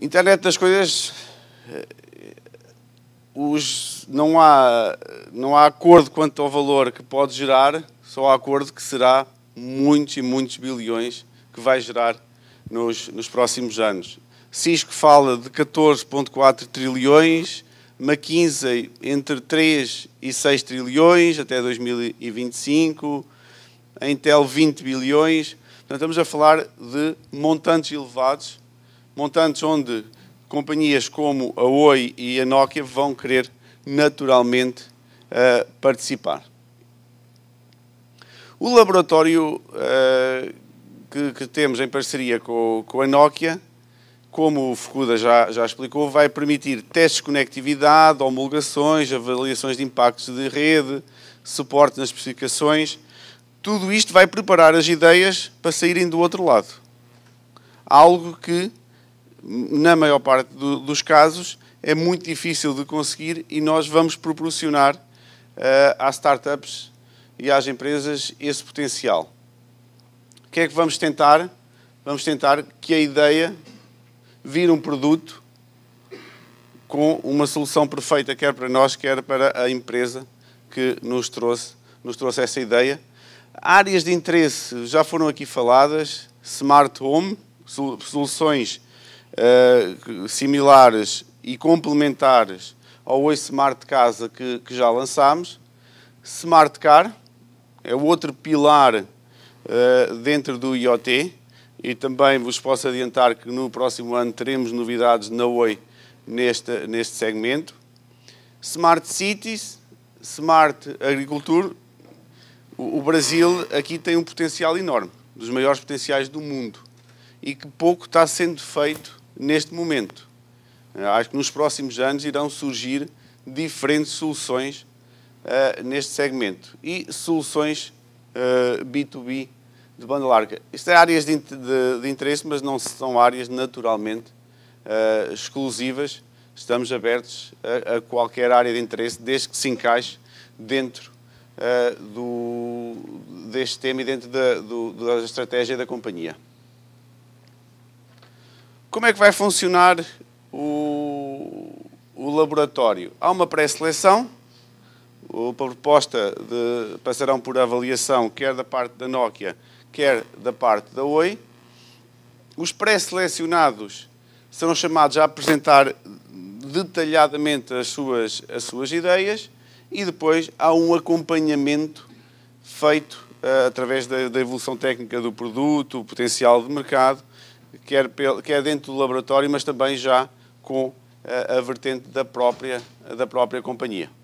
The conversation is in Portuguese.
Internet das coisas, eh, os, não, há, não há acordo quanto ao valor que pode gerar, só há acordo que será muitos e muitos bilhões que vai gerar nos, nos próximos anos. Cisco fala de 14,4 trilhões, McKinsey entre 3 e 6 trilhões até 2025, a Intel 20 bilhões. Portanto, estamos a falar de montantes elevados montantes onde companhias como a Oi e a Nokia vão querer naturalmente uh, participar. O laboratório uh, que, que, temos em parceria com, com, a Nokia, como o Fukuda já, já explicou, vai permitir testes de conectividade, homologações, avaliações de impactos de rede, suporte nas especificações. Tudo isto vai preparar as ideias para saírem do outro lado. Algo que na maior parte do, dos casos, é muito difícil de conseguir e nós vamos proporcionar uh, às startups e às empresas esse potencial. O que é que vamos tentar? Vamos tentar que a ideia vire um produto com uma solução perfeita, quer para nós, quer para a empresa que nos trouxe, nos trouxe essa ideia. Áreas de interesse já foram aqui faladas: smart home, soluções eh, similares e complementares ao Oi Smart Casa que, que já lançámos. Smart Car é outro pilar uh, dentro do IoT e também vos posso adiantar que no próximo ano teremos novidades na Oi neste, neste segmento. Smart Cities, Smart Agricultura, o Brasil aqui tem um potencial enorme, dos maiores potenciais do mundo, e que pouco está sendo feito neste momento. Eh, acho que nos próximos anos irão surgir diferentes soluções uh, neste segmento e soluções uh, eh, B2B de banda larga. Isto é áreas de, de, de interesse, mas não são áreas naturalmente uh, exclusivas. Estamos abertos a, a, qualquer área de interesse, desde que se encaixe dentro do, deste tema e dentro da, do, da estratégia da companhia. Como é que vai funcionar o, o laboratório? Há uma pré-seleção, a proposta de, passarão por avaliação quer da parte da Nokia, quer da parte da Oi. Os pré-selecionados serão chamados a apresentar detalhadamente as suas, as suas ideias e depois há um acompanhamento feito uh, através da, da, evolução técnica do produto, o potencial de mercado quer, quer dentro do laboratório, mas também já com a, eh, a vertente da própria, da própria companhia.